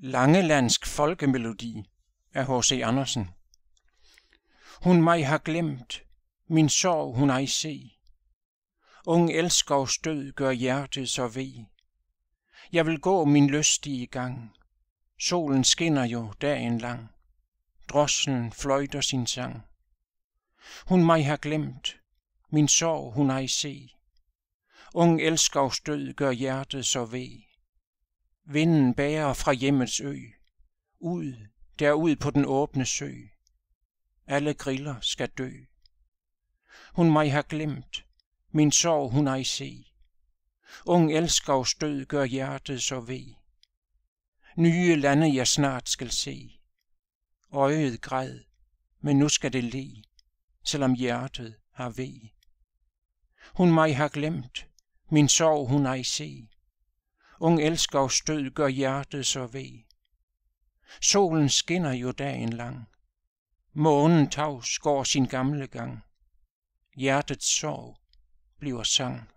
Langelandsk folkemelodi af H.C. Andersen. Hun mig har glemt, min sorg hun ej se. Ung elskovs død gør hjertet så ved. Jeg vil gå min lystige gang. Solen skinner jo dagen lang. Drosslen fløjter sin sang. Hun mig har glemt, min sorg hun ej se. Ung elskovs død gør hjertet så ved. Vinden bærer fra hjemmets ø, ud, derud på den åbne sø. Alle griller skal dø. Hun mig har glemt, min sorg hun ej se. Ung elskovs død gør hjertet så ved. Nye lande jeg snart skal se. Øjet græd, men nu skal det le, selvom hjertet har ved. Hun mig har glemt, min sorg hun ej se. Ung elskovs død gør hjertet så ved. Solen skinner jo dagen lang. Månen tavs går sin gamle gang. Hjertets sorg bliver sang.